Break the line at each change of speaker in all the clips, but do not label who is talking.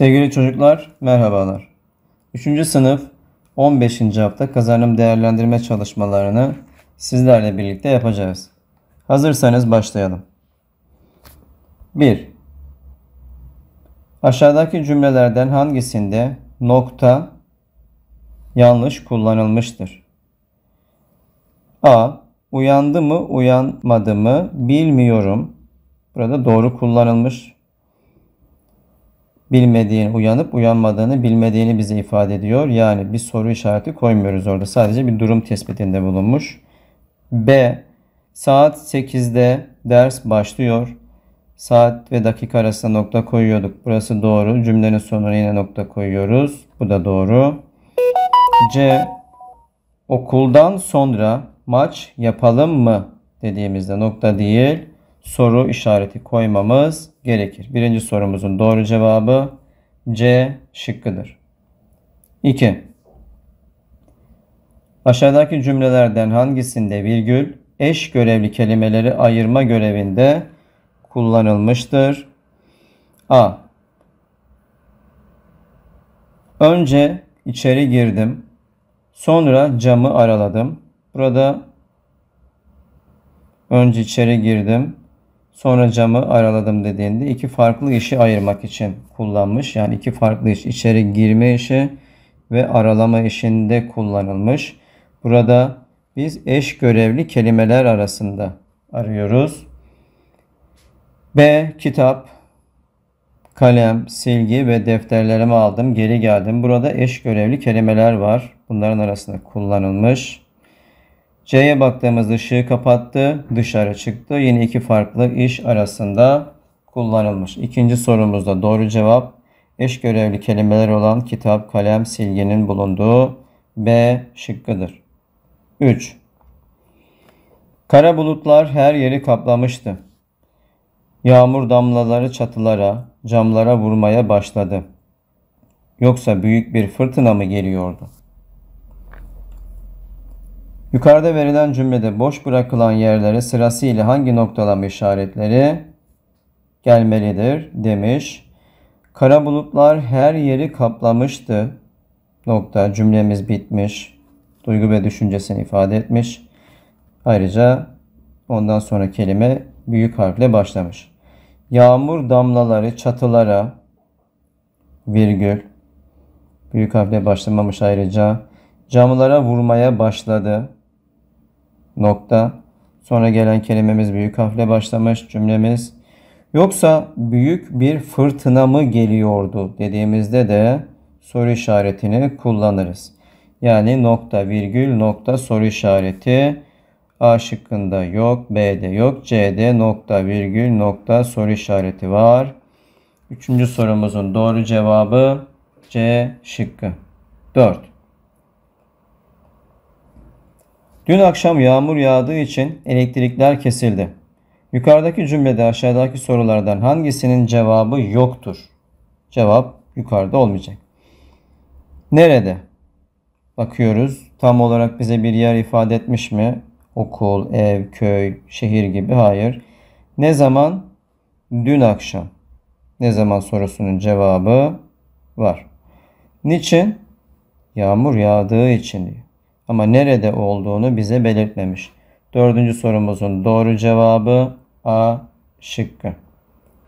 Sevgili çocuklar, merhabalar. 3. sınıf 15. hafta kazanım değerlendirme çalışmalarını sizlerle birlikte yapacağız. Hazırsanız başlayalım. 1. Aşağıdaki cümlelerden hangisinde nokta yanlış kullanılmıştır? A. Uyandı mı uyanmadı mı bilmiyorum. Burada doğru kullanılmış bilmediğini uyanıp uyanmadığını bilmediğini bize ifade ediyor. Yani bir soru işareti koymuyoruz orada. Sadece bir durum tespitinde bulunmuş. B. Saat 8'de ders başlıyor. Saat ve dakika arasında nokta koyuyorduk. Burası doğru. Cümlenin sonuna yine nokta koyuyoruz. Bu da doğru. C. Okuldan sonra maç yapalım mı dediğimizde nokta değil soru işareti koymamız gerekir. Birinci sorumuzun doğru cevabı C şıkkıdır. 2. Aşağıdaki cümlelerden hangisinde virgül eş görevli kelimeleri ayırma görevinde kullanılmıştır? A. Önce içeri girdim. Sonra camı araladım. Burada önce içeri girdim. Sonra camı araladım dediğinde iki farklı işi ayırmak için kullanmış. Yani iki farklı iş. içeri girme işi ve aralama işinde kullanılmış. Burada biz eş görevli kelimeler arasında arıyoruz. B. Kitap, kalem, silgi ve defterlerimi aldım. Geri geldim. Burada eş görevli kelimeler var. Bunların arasında kullanılmış. C'ye baktığımız ışığı kapattı, dışarı çıktı. Yine iki farklı iş arasında kullanılmış. İkinci sorumuzda doğru cevap eş görevli kelimeler olan kitap, kalem, silginin bulunduğu B şıkkıdır. 3. Kara bulutlar her yeri kaplamıştı. Yağmur damlaları çatılara, camlara vurmaya başladı. Yoksa büyük bir fırtına mı geliyordu? Yukarıda verilen cümlede boş bırakılan yerlere sırasıyla hangi noktalama işaretleri gelmelidir demiş. Kara bulutlar her yeri kaplamıştı. Nokta cümlemiz bitmiş. Duygu ve düşüncesini ifade etmiş. Ayrıca ondan sonra kelime büyük harfle başlamış. Yağmur damlaları çatılara virgül büyük harfle başlamamış ayrıca camlara vurmaya başladı nokta. Sonra gelen kelimemiz büyük harfle başlamış cümlemiz. Yoksa büyük bir fırtına mı geliyordu dediğimizde de soru işaretini kullanırız. Yani nokta virgül nokta soru işareti A şıkkında yok, B'de yok, C'de nokta virgül nokta soru işareti var. Üçüncü sorumuzun doğru cevabı C şıkkı. 4. Dün akşam yağmur yağdığı için elektrikler kesildi. Yukarıdaki cümlede aşağıdaki sorulardan hangisinin cevabı yoktur? Cevap yukarıda olmayacak. Nerede? Bakıyoruz. Tam olarak bize bir yer ifade etmiş mi? Okul, ev, köy, şehir gibi. Hayır. Ne zaman? Dün akşam. Ne zaman sorusunun cevabı var. Niçin? Yağmur yağdığı için diyor ama nerede olduğunu bize belirtmemiş. Dördüncü sorumuzun doğru cevabı A şıkkı.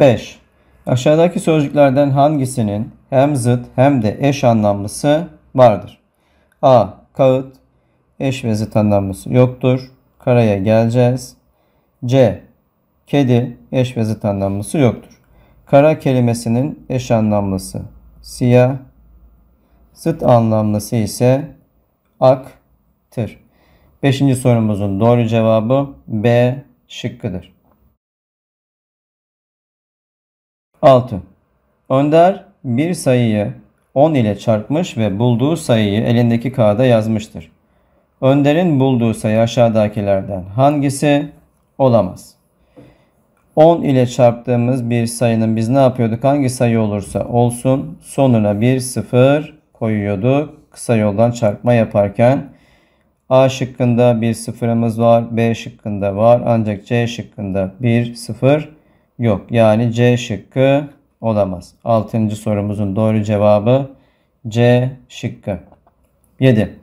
5. Aşağıdaki sözcüklerden hangisinin hem zıt hem de eş anlamlısı vardır? A. Kağıt. Eş ve zıt anlamlısı yoktur. Karaya geleceğiz. C. Kedi. Eş ve zıt anlamlısı yoktur. Kara kelimesinin eş anlamlısı siyah. Zıt anlamlısı ise ak eşittir. Beşinci sorumuzun doğru cevabı B şıkkıdır. 6. Önder bir sayıyı 10 ile çarpmış ve bulduğu sayıyı elindeki kağıda yazmıştır. Önder'in bulduğu sayı aşağıdakilerden hangisi olamaz? 10 ile çarptığımız bir sayının biz ne yapıyorduk? Hangi sayı olursa olsun sonuna bir sıfır koyuyorduk. Kısa yoldan çarpma yaparken A şıkkında bir sıfırımız var. B şıkkında var. Ancak C şıkkında bir sıfır yok. Yani C şıkkı olamaz. Altıncı sorumuzun doğru cevabı C şıkkı. 7.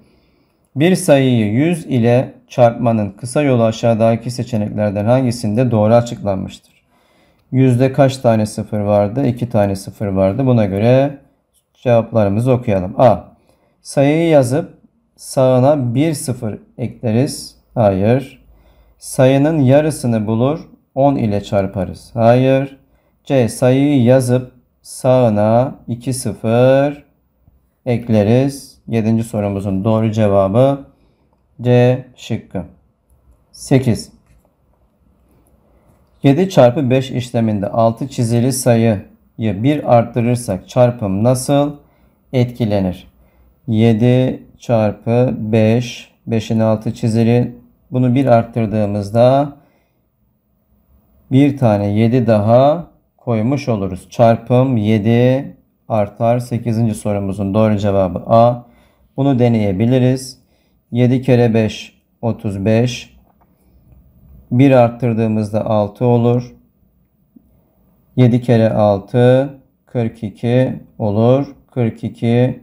Bir sayıyı 100 ile çarpmanın kısa yolu aşağıdaki seçeneklerden hangisinde doğru açıklanmıştır? Yüzde kaç tane sıfır vardı? 2 tane sıfır vardı. Buna göre cevaplarımızı okuyalım. A. Sayıyı yazıp sağına 1-0 ekleriz. Hayır. Sayının yarısını bulur 10 ile çarparız. Hayır. C sayıyı yazıp sağına 2-0 ekleriz. 7. sorumuzun doğru cevabı C şıkkı. 8. 7 çarpı 5 işleminde 6 çizili sayıyı 1 arttırırsak çarpım nasıl etkilenir? 7 çarpı 5. 5'in altı çizili. Bunu bir arttırdığımızda bir tane 7 daha koymuş oluruz. Çarpım 7 artar. 8. sorumuzun doğru cevabı A. Bunu deneyebiliriz. 7 kere 5 35. 1 arttırdığımızda 6 olur. 7 kere 6 42 olur. 42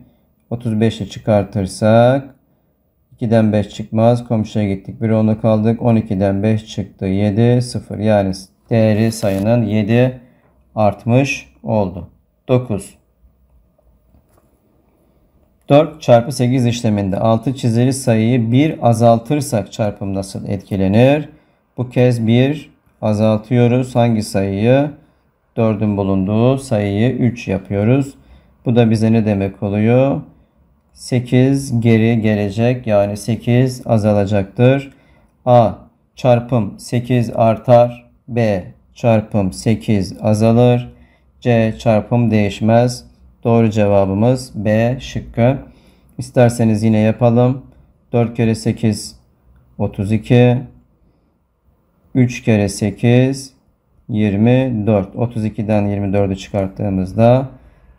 35'i çıkartırsak 2'den 5 çıkmaz. Komşuya gittik. 1 onu kaldık. 12'den 5 çıktı. 7 0. Yani değeri sayının 7 artmış oldu. 9. 4 çarpı 8 işleminde 6 çizili sayıyı 1 azaltırsak çarpım nasıl etkilenir? Bu kez 1 azaltıyoruz. Hangi sayıyı? 4'ün bulunduğu sayıyı 3 yapıyoruz. Bu da bize ne demek oluyor? 8 geri gelecek yani 8 azalacaktır. A çarpım 8 artar. B çarpım 8 azalır. C çarpım değişmez. Doğru cevabımız B şıkkı. İsterseniz yine yapalım. 4 kere 8 32 3 kere 8 24 32'den 24'ü çıkarttığımızda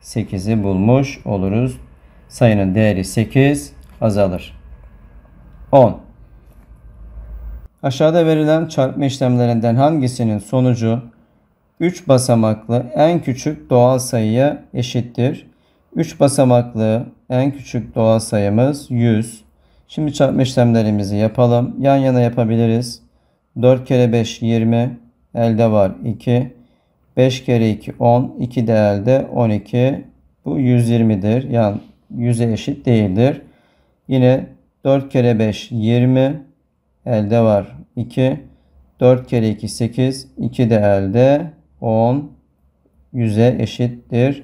8'i bulmuş oluruz sayının değeri 8 azalır. 10. Aşağıda verilen çarpma işlemlerinden hangisinin sonucu 3 basamaklı en küçük doğal sayıya eşittir? 3 basamaklı en küçük doğal sayımız 100. Şimdi çarpma işlemlerimizi yapalım. Yan yana yapabiliriz. 4 kere 5 20. Elde var 2. 5 kere 2 10. 2 de elde 12. Bu 120'dir. Yani. 100'e eşit değildir. Yine 4 kere 5 20 elde var 2. 4 kere 2 8 2 de elde 10 100'e eşittir.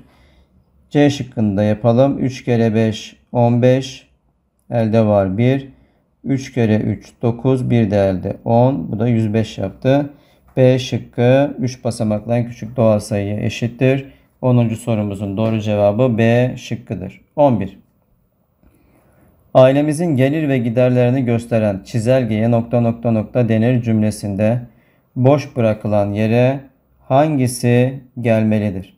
C şıkkında yapalım. 3 kere 5 15 elde var 1. 3 kere 3 9 1 de elde 10. Bu da 105 yaptı. B şıkkı 3 basamaklı en küçük doğal sayıya eşittir. 10. sorumuzun doğru cevabı B şıkkıdır. 11. Ailemizin gelir ve giderlerini gösteren çizelgeye nokta nokta nokta denir cümlesinde boş bırakılan yere hangisi gelmelidir?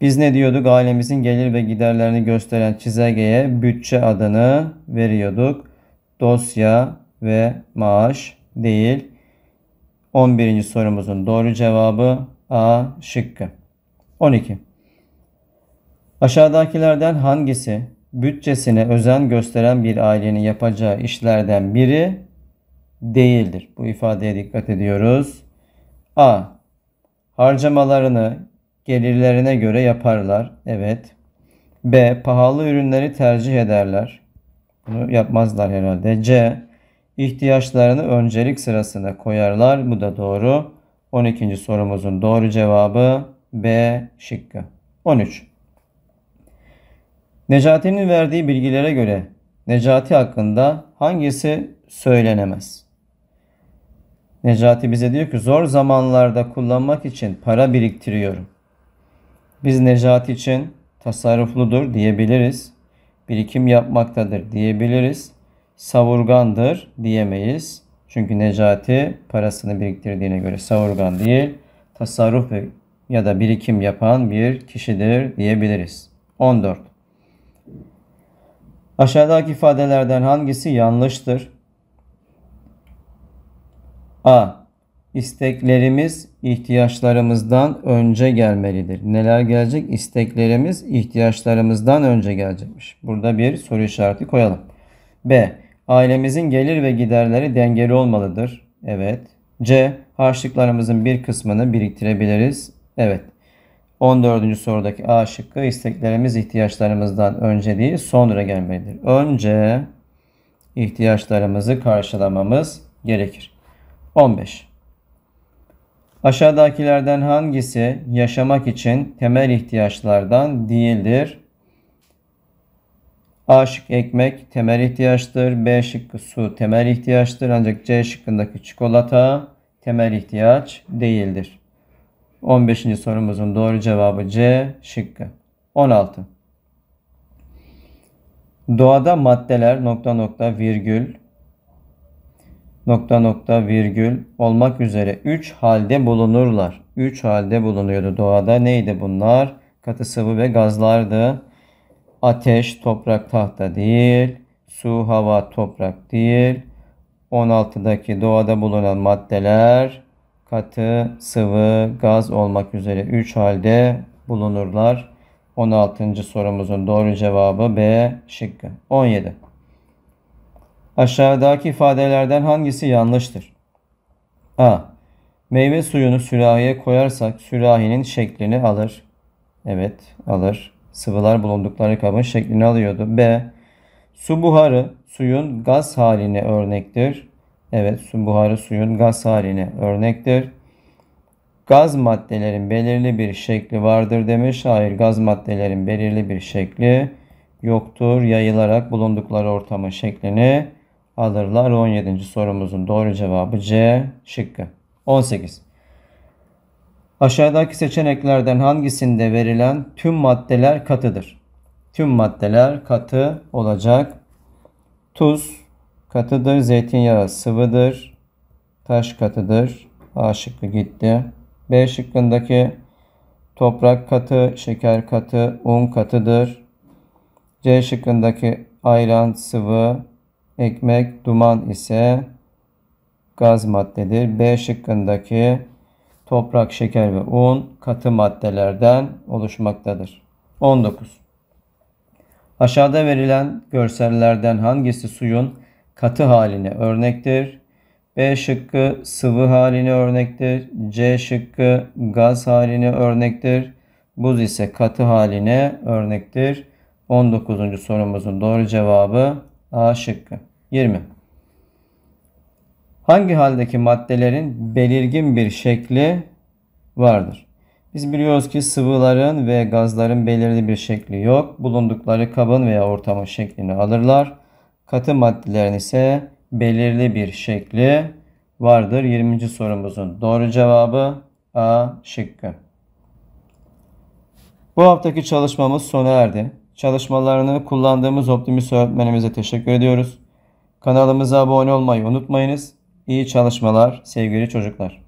Biz ne diyorduk? Ailemizin gelir ve giderlerini gösteren çizelgeye bütçe adını veriyorduk. Dosya ve maaş değil. 11. sorumuzun doğru cevabı A şıkkı. 12. Aşağıdakilerden hangisi bütçesine özen gösteren bir ailenin yapacağı işlerden biri değildir? Bu ifadeye dikkat ediyoruz. A. Harcamalarını gelirlerine göre yaparlar. Evet. B. Pahalı ürünleri tercih ederler. Bunu yapmazlar herhalde. C. İhtiyaçlarını öncelik sırasına koyarlar. Bu da doğru. 12. sorumuzun doğru cevabı B şıkkı. 13. Necati'nin verdiği bilgilere göre Necati hakkında hangisi söylenemez? Necati bize diyor ki zor zamanlarda kullanmak için para biriktiriyorum. Biz Necati için tasarrufludur diyebiliriz. Birikim yapmaktadır diyebiliriz. Savurgandır diyemeyiz. Çünkü Necati parasını biriktirdiğine göre savurgan değil, tasarruf ya da birikim yapan bir kişidir diyebiliriz. 14. Aşağıdaki ifadelerden hangisi yanlıştır? A. İsteklerimiz ihtiyaçlarımızdan önce gelmelidir. Neler gelecek? İsteklerimiz ihtiyaçlarımızdan önce gelecekmiş. Burada bir soru işareti koyalım. B. Ailemizin gelir ve giderleri dengeli olmalıdır. Evet. C. Harçlıklarımızın bir kısmını biriktirebiliriz. Evet. 14. sorudaki A şıkkı isteklerimiz ihtiyaçlarımızdan önce değil sonra gelmelidir. Önce ihtiyaçlarımızı karşılamamız gerekir. 15. Aşağıdakilerden hangisi yaşamak için temel ihtiyaçlardan değildir? A şık ekmek temel ihtiyaçtır. B şıkkı su temel ihtiyaçtır. Ancak C şıkkındaki çikolata temel ihtiyaç değildir. 15. sorumuzun doğru cevabı C şıkkı. 16. Doğada maddeler nokta nokta virgül nokta nokta virgül olmak üzere 3 halde bulunurlar. 3 halde bulunuyordu doğada. Neydi bunlar? Katı sıvı ve gazlardı. Ateş, toprak, tahta değil. Su, hava, toprak değil. 16'daki doğada bulunan maddeler katı, sıvı, gaz olmak üzere 3 halde bulunurlar. 16. sorumuzun doğru cevabı B şıkkı. 17. Aşağıdaki ifadelerden hangisi yanlıştır? A. Meyve suyunu sürahiye koyarsak sürahinin şeklini alır. Evet alır. Sıvılar bulundukları kabın şeklini alıyordu. B. Su buharı suyun gaz haline örnektir. Evet su buharı suyun gaz haline örnektir. Gaz maddelerin belirli bir şekli vardır demiş. Hayır gaz maddelerin belirli bir şekli yoktur. Yayılarak bulundukları ortamın şeklini alırlar. 17. sorumuzun doğru cevabı C şıkkı. 18. Aşağıdaki seçeneklerden hangisinde verilen tüm maddeler katıdır? Tüm maddeler katı olacak. Tuz Katıdır zeytinyağı sıvıdır. Taş katıdır. A şıkkı gitti. B şıkkındaki toprak katı, şeker katı, un katıdır. C şıkkındaki ayran sıvı, ekmek, duman ise gaz maddedir. B şıkkındaki toprak, şeker ve un katı maddelerden oluşmaktadır. 19. Aşağıda verilen görsellerden hangisi suyun katı haline örnektir. B şıkkı sıvı haline örnektir. C şıkkı gaz haline örnektir. Buz ise katı haline örnektir. 19. sorumuzun doğru cevabı A şıkkı. 20. Hangi haldeki maddelerin belirgin bir şekli vardır? Biz biliyoruz ki sıvıların ve gazların belirli bir şekli yok. Bulundukları kabın veya ortamın şeklini alırlar. Katı maddelerin ise belirli bir şekli vardır. 20. sorumuzun doğru cevabı A şıkkı. Bu haftaki çalışmamız sona erdi. Çalışmalarını kullandığımız Optimist öğretmenimize teşekkür ediyoruz. Kanalımıza abone olmayı unutmayınız. İyi çalışmalar sevgili çocuklar.